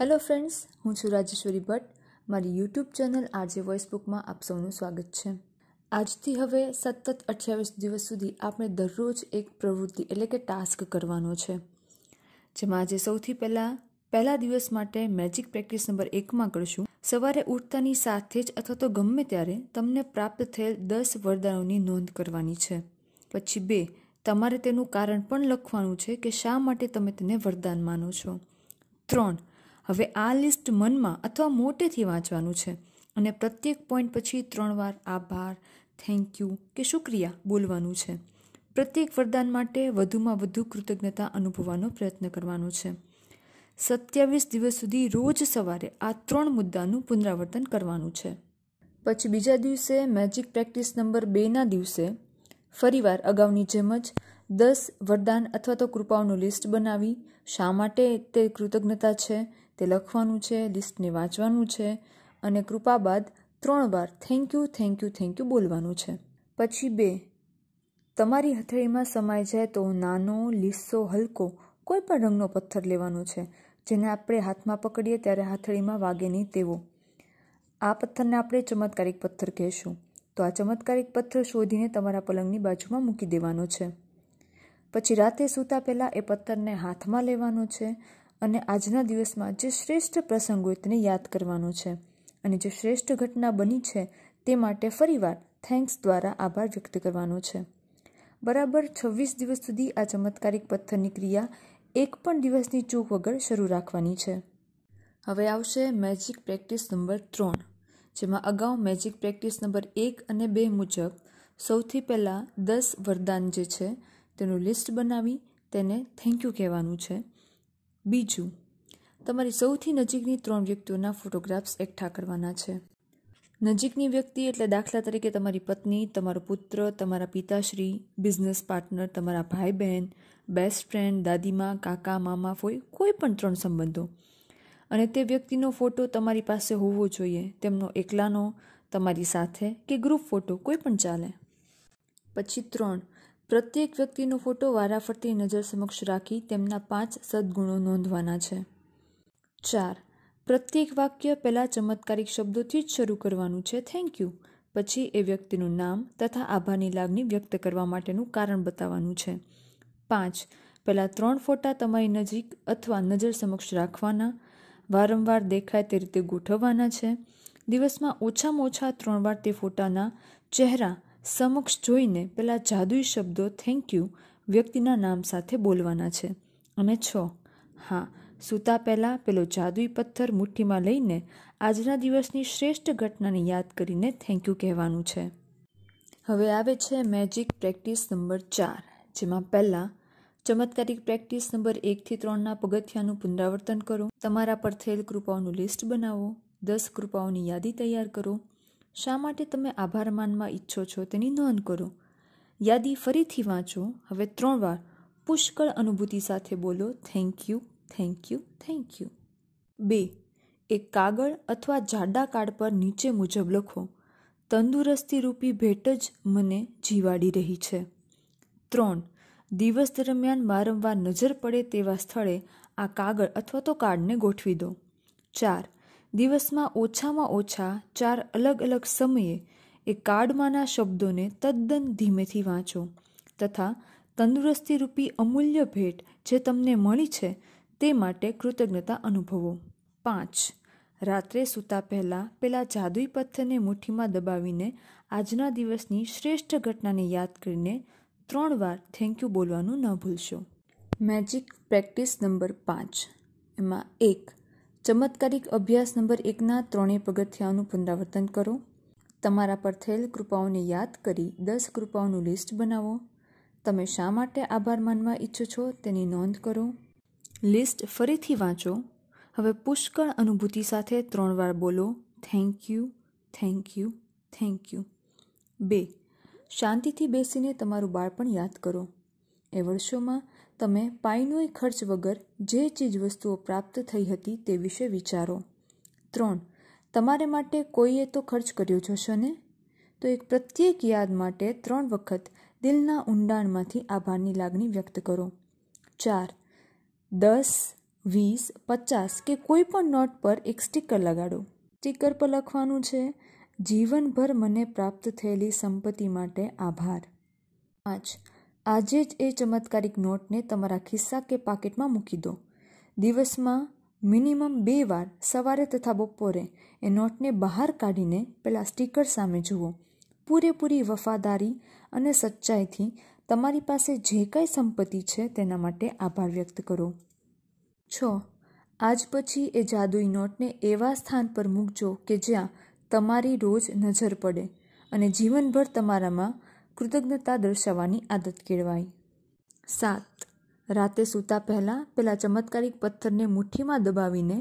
hello friends હું છું રાજેશ્વરી ભટ્ટ મારી યુટ્યુબ ચેનલ આરજે વોઇસ બુકમાં આપ સૌનું સ્વાગત છે આજથી હવે સતત અઠ્યાવીસ દિવસ સુધી આપણે દરરોજ એક પ્રવૃત્તિ એટલે કે ટાસ્ક કરવાનો છે જેમાં આજે સૌથી પહેલાં પહેલા દિવસ માટે મેજિક પ્રેક્ટિસ નંબર એકમાં કરશું સવારે ઉઠતાની સાથે જ અથવા તો ગમે ત્યારે તમને પ્રાપ્ત થયેલ દસ વરદાનોની નોંધ કરવાની છે પછી બે તમારે તેનું કારણ પણ લખવાનું છે કે શા માટે તમે તેને વરદાન માનો છો ત્રણ હવે આ લિસ્ટ મનમાં અથવા મોટેથી વાંચવાનું છે અને પ્રત્યેક પોઈન્ટ પછી ત્રણ વાર આભાર થેન્ક યુ કે શુક્રિયા બોલવાનું છે પ્રત્યેક વરદાન માટે વધુમાં વધુ કૃતજ્ઞતા અનુભવવાનો પ્રયત્ન કરવાનો છે સત્યાવીસ દિવસ સુધી રોજ સવારે આ ત્રણ મુદ્દાનું પુનરાવર્તન કરવાનું છે પછી બીજા દિવસે મેજિક પ્રેક્ટિસ નંબર બેના દિવસે ફરીવાર અગાઉની જેમ જ દસ વરદાન અથવા તો કૃપાઓનું લિસ્ટ બનાવી શા માટે તે કૃતજ્ઞતા છે તે લખવાનું છે લિસ્ટને વાંચવાનું છે અને કૃપા બાદ ત્રણ વાર thank you thank you thank you બોલવાનું છે પછી બે તમારી હથેળીમાં સમાઈ જાય તો નાનો લીસો હલકો કોઈ પણ રંગનો પથ્થર લેવાનો છે જેને આપણે હાથમાં પકડીએ ત્યારે હથેળીમાં વાગે નહીં તેવો આ પથ્થરને આપણે ચમત્કારિક પથ્થર કહેશું તો આ ચમત્કારિક પથ્થર શોધીને તમારા પલંગની બાજુમાં મૂકી દેવાનો છે પછી રાતે સૂતા પહેલાં એ પથ્થરને હાથમાં લેવાનો છે અને આજના દિવસમાં જે શ્રેષ્ઠ પ્રસંગ હોય તેને યાદ કરવાનો છે અને જે શ્રેષ્ઠ ઘટના બની છે તે માટે ફરીવાર થેન્ક્સ દ્વારા આભાર વ્યક્ત કરવાનો છે બરાબર છવ્વીસ દિવસ સુધી આ ચમત્કારિક પથ્થરની ક્રિયા એક પણ દિવસની ચૂક વગર શરૂ રાખવાની છે હવે આવશે મેજિક પ્રેક્ટિસ નંબર ત્રણ જેમાં અગાઉ મેજિક પ્રેક્ટિસ નંબર એક અને બે મુજબ સૌથી પહેલાં દસ વરદાન જે છે તેનું લિસ્ટ બનાવી તેને થેન્ક યુ કહેવાનું છે બીજું તમારી સૌથી નજીકની ત્રણ વ્યક્તિઓના ફોટોગ્રાફ્સ એકઠા કરવાના છે નજીકની વ્યક્તિ એટલે દાખલા તરીકે તમારી પત્ની તમારો પુત્ર તમારા પિતાશ્રી બિઝનેસ પાર્ટનર તમારા ભાઈ બહેન બેસ્ટ ફ્રેન્ડ દાદીમા કાકા મામા ફોઈ કોઈ પણ ત્રણ સંબંધો અને તે વ્યક્તિનો ફોટો તમારી પાસે હોવો જોઈએ તેમનો એકલાનો તમારી સાથે કે ગ્રુપ ફોટો કોઈ પણ ચાલે પછી ત્રણ પ્રત્યેક વ્યક્તિનો ફોટો વારાફરતી નજર સમક્ષ રાખી તેમના પાંચ સદ્ગુણો નોંધવાના છે ચાર પ્રત્યેક વાક્ય પહેલાં ચમત્કારિક શબ્દોથી જ શરૂ કરવાનું છે થેન્ક યુ પછી એ વ્યક્તિનું નામ તથા આભારની લાગણી વ્યક્ત કરવા માટેનું કારણ બતાવવાનું છે પાંચ પહેલાં ત્રણ ફોટા તમારી નજીક અથવા નજર સમક્ષ રાખવાના વારંવાર દેખાય તે રીતે ગોઠવવાના છે દિવસમાં ઓછામાં ઓછા ત્રણ વાર તે ફોટાના ચહેરા સમક્ષ જોઈને પેલા જાદુઈ શબ્દો થેન્ક યુ વ્યક્તિના નામ સાથે બોલવાના છે અને છ હા સૂતા પહેલાં પેલો જાદુઈ પથ્થર મુઠ્ઠીમાં લઈને આજના દિવસની શ્રેષ્ઠ ઘટનાને યાદ કરીને થેન્ક યુ કહેવાનું છે હવે આવે છે મેજિક પ્રેક્ટિસ નંબર ચાર જેમાં પહેલાં ચમત્કારિક પ્રેક્ટિસ નંબર એકથી ત્રણના પગથિયાનું પુનરાવર્તન કરો તમારા પર થયેલ કૃપાઓનું લિસ્ટ બનાવો દસ કૃપાઓની યાદી તૈયાર કરો શા માટે તમે આભાર માનવા ઈચ્છો છો તેની નોંધ કરો યાદી ફરીથી વાંચો હવે ત્રણ વાર પુષ્કળ અનુભૂતિ સાથે બોલો thank you thank you thank you બે એક કાગળ અથવા જાડા કાર્ડ પર નીચે મુજબ લખો તંદુરસ્તી રૂપી ભેટ જ મને જીવાડી રહી છે ત્રણ દિવસ દરમિયાન વારંવાર નજર પડે તેવા સ્થળે આ કાગળ અથવા તો કાર્ડને ગોઠવી દો ચાર દિવસમાં ઓછામાં ઓછા ચાર અલગ અલગ સમયે એ કાર્ડમાંના શબ્દોને તદ્દન ધીમેથી વાંચો તથા તંદુરસ્તીરૂપી અમૂલ્ય ભેટ જે તમને મળી છે તે માટે કૃતજ્ઞતા અનુભવો પાંચ રાત્રે સૂતા પહેલાં પેલા જાદુઈ પથ્થરને મુઠ્ઠીમાં દબાવીને આજના દિવસની શ્રેષ્ઠ ઘટનાને યાદ કરીને ત્રણ વાર થેન્ક યુ બોલવાનું ન ભૂલશો મેજિક પ્રેક્ટિસ નંબર પાંચ એમાં એક ચમત્કારિક અભ્યાસ નંબર એકના ત્રણેય પગથિયાઓનું પુનરાવર્તન કરો તમારા પર થયેલ કૃપાઓને યાદ કરી દસ કૃપાઓનું લિસ્ટ બનાવો તમે શા માટે આભાર માનવા ઈચ્છો છો તેની નોંધ કરો લિસ્ટ ફરીથી વાંચો હવે પુષ્કળ અનુભૂતિ સાથે ત્રણ વાર બોલો thank you thank you thank you બે શાંતિથી બેસીને તમારું બાળપણ યાદ કરો એ વર્ષોમાં તમે પાઈનોય ખર્ચ વગર જે ચીજ વસ્તુઓ પ્રાપ્ત થઈ હતી તે વિશે વિચારો ત્રણ તમારે માટે કોઈએ તો ખર્ચ કર્યો જ ને તો એક પ્રત્યેક યાદ માટે ત્રણ વખત દિલના ઊંડાણમાંથી આભારની લાગણી વ્યક્ત કરો ચાર દસ વીસ પચાસ કે કોઈ પણ નોટ પર એક સ્ટીકર લગાડો સ્ટીકર પર લખવાનું છે જીવનભર મને પ્રાપ્ત થયેલી સંપત્તિ માટે આભાર પાંચ આજે જ એ ચમત્કારિક નોટને તમારા ખિસ્સા કે પાકેટમાં મૂકી દો દિવસમાં મિનિમમ બે વાર સવારે તથા બપોરે એ નોટને બહાર કાઢીને પેલા સ્ટીકર સામે જુઓ પૂરેપૂરી વફાદારી અને સચ્ચાઈથી તમારી પાસે જે કાંઈ સંપત્તિ છે તેના માટે આભાર વ્યક્ત કરો છ આજ પછી એ જાદુઈ નોટને એવા સ્થાન પર મૂકજો કે જ્યાં તમારી રોજ નજર પડે અને જીવનભર તમારામાં કૃતજ્ઞતા દર્શાવવાની આદત કેળવાય સાત રાતે સૂતા પહેલાં પેલા ચમત્કારિક પથ્થરને મુઠ્ઠીમાં દબાવીને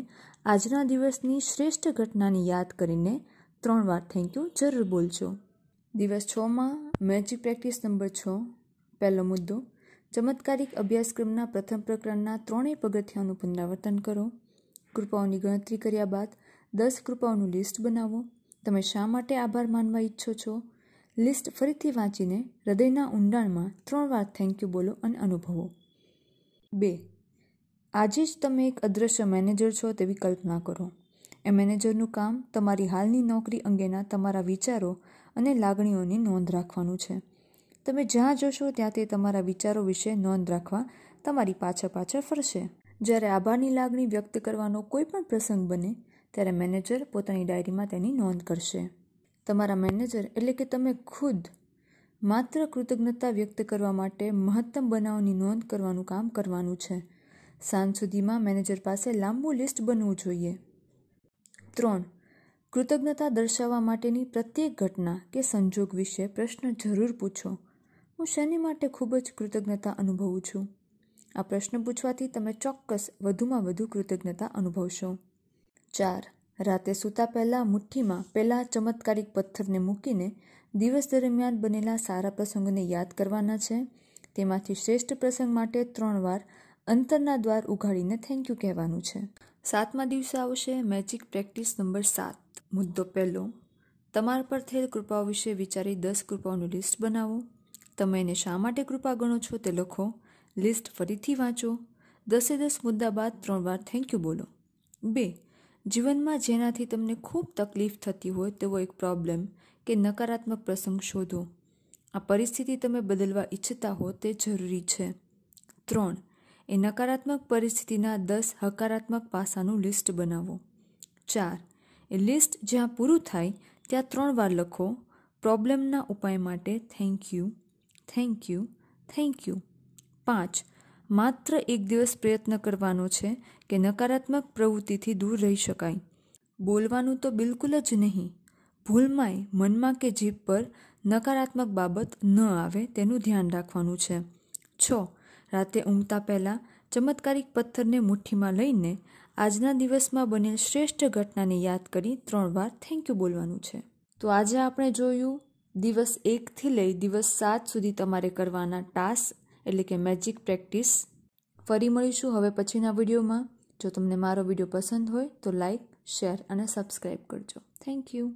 આજના દિવસની શ્રેષ્ઠ ઘટનાની યાદ કરીને ત્રણ વાર થેન્ક યુ જરૂર બોલજો દિવસ છમાં મેજિક પ્રેક્ટિસ નંબર છ પહેલો મુદ્દો ચમત્કારિક અભ્યાસક્રમના પ્રથમ પ્રકરણના ત્રણેય પગથિયાનું પુનરાવર્તન કરો કૃપાઓની ગણતરી કર્યા બાદ દસ કૃપાઓનું લિસ્ટ બનાવો તમે શા માટે આભાર માનવા ઈચ્છો છો લિસ્ટ ફરીથી વાંચીને હૃદયના ઊંડાણમાં ત્રણ વાર થેન્ક યુ બોલો અને અનુભવો બે આજે જ તમે એક અદ્રશ્ય મેનેજર છો તેવી કલ્પના કરો એ મેનેજરનું કામ તમારી હાલની નોકરી અંગેના તમારા વિચારો અને લાગણીઓની નોંધ રાખવાનું છે તમે જ્યાં જશો ત્યાં તે તમારા વિચારો વિશે નોંધ રાખવા તમારી પાછળ પાછળ ફરશે જ્યારે આભારની લાગણી વ્યક્ત કરવાનો કોઈ પણ પ્રસંગ બને ત્યારે મેનેજર પોતાની ડાયરીમાં તેની નોંધ કરશે તમારા મેનેજર એટલે કે તમે ખુદ માત્ર કૃતજ્ઞતા વ્યક્ત કરવા માટે મહત્તમ બનાવની નોંધ કરવાનું કામ કરવાનું છે સાંજ સુધીમાં મેનેજર પાસે લાંબુ લિસ્ટ બનવું જોઈએ ત્રણ કૃતજ્ઞતા દર્શાવવા માટેની પ્રત્યેક ઘટના કે સંજોગ વિશે પ્રશ્ન જરૂર પૂછો હું શેની માટે ખૂબ જ કૃતજ્ઞતા અનુભવું છું આ પ્રશ્ન પૂછવાથી તમે ચોક્કસ વધુમાં વધુ કૃતજ્ઞતા અનુભવશો ચાર રાતે સૂતા પહેલાં મુઠ્ઠીમાં પહેલાં ચમત્કારિક પથ્થરને મૂકીને દિવસ દરમિયાન બનેલા સારા પ્રસંગોને યાદ કરવાના છે તેમાંથી શ્રેષ્ઠ પ્રસંગ માટે ત્રણ વાર અંતરના દ્વાર ઉઘાડીને થેન્ક યુ કહેવાનું છે સાતમા દિવસે આવશે મેજિક પ્રેક્ટિસ નંબર સાત મુદ્દો પહેલો તમારા પર થયેલ કૃપાઓ વિશે વિચારી દસ કૃપાઓનું લિસ્ટ બનાવો તમે એને શા માટે કૃપા ગણો છો તે લખો લિસ્ટ ફરીથી વાંચો દસે દસ મુદ્દા બાદ ત્રણ વાર થેન્ક યુ બોલો બે જીવનમાં જેનાથી તમને ખૂબ તકલીફ થતી હોય તેવો એક પ્રોબ્લેમ કે નકારાત્મક પ્રસંગ શોધો આ પરિસ્થિતિ તમે બદલવા ઈચ્છતા હો તે જરૂરી છે ત્રણ એ નકારાત્મક પરિસ્થિતિના દસ હકારાત્મક પાસાનું લિસ્ટ બનાવો ચાર એ લિસ્ટ જ્યાં પૂરું થાય ત્યાં ત્રણ વાર લખો પ્રોબ્લેમના ઉપાય માટે thank you thank you thank you પાંચ માત્ર એક દિવસ પ્રયત્ન કરવાનો છે કે નકારાત્મક પ્રવૃત્તિથી દૂર રહી શકાય બોલવાનું તો બિલકુલ જ નહીં ભૂલમાંય મનમાં કે જીભ પર નકારાત્મક બાબત ન આવે તેનું ધ્યાન રાખવાનું છે છ રાતે ઊંઘતા પહેલાં ચમત્કારિક પથ્થરને મુઠ્ઠીમાં લઈને આજના દિવસમાં બનેલ શ્રેષ્ઠ ઘટનાને યાદ કરી ત્રણ વાર થેન્ક યુ બોલવાનું છે તો આજે આપણે જોયું દિવસ એકથી લઈ દિવસ સાત સુધી તમારે કરવાના ટાસ્ક એટલે કે મેજિક પ્રેક્ટિસ ફરી મળીશું હવે પછીના વિડીયોમાં જો તમને મારો વિડીયો પસંદ હોય તો લાઇક શેર અને સબસ્ક્રાઈબ કરજો થેન્ક યુ